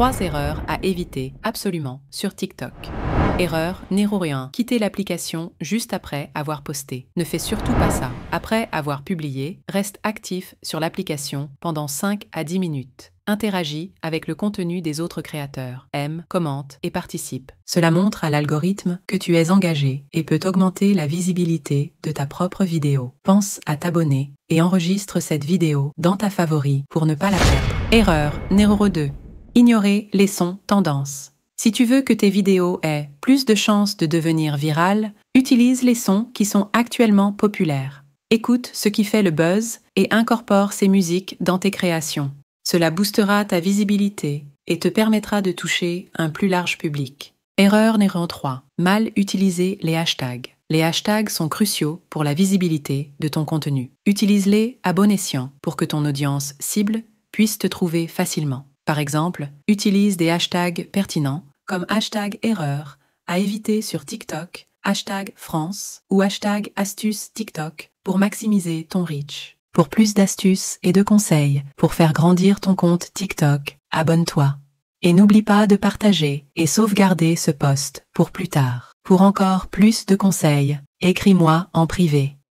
3 erreurs à éviter absolument sur TikTok. Erreur numéro 1. Quitter l'application juste après avoir posté. Ne fais surtout pas ça. Après avoir publié, reste actif sur l'application pendant 5 à 10 minutes. Interagis avec le contenu des autres créateurs, aime, commente et participe. Cela montre à l'algorithme que tu es engagé et peut augmenter la visibilité de ta propre vidéo. Pense à t'abonner et enregistre cette vidéo dans ta favori pour ne pas la perdre. Erreur numéro 2 ignorer les sons tendances. Si tu veux que tes vidéos aient plus de chances de devenir virales, utilise les sons qui sont actuellement populaires. Écoute ce qui fait le buzz et incorpore ces musiques dans tes créations. Cela boostera ta visibilité et te permettra de toucher un plus large public. Erreur numéro 3. Mal utiliser les hashtags. Les hashtags sont cruciaux pour la visibilité de ton contenu. Utilise-les à bon escient pour que ton audience cible puisse te trouver facilement par exemple, utilise des hashtags pertinents comme hashtag erreur à éviter sur TikTok, hashtag France ou hashtag astuce TikTok pour maximiser ton reach. Pour plus d'astuces et de conseils pour faire grandir ton compte TikTok, abonne-toi. Et n'oublie pas de partager et sauvegarder ce post pour plus tard. Pour encore plus de conseils, écris-moi en privé.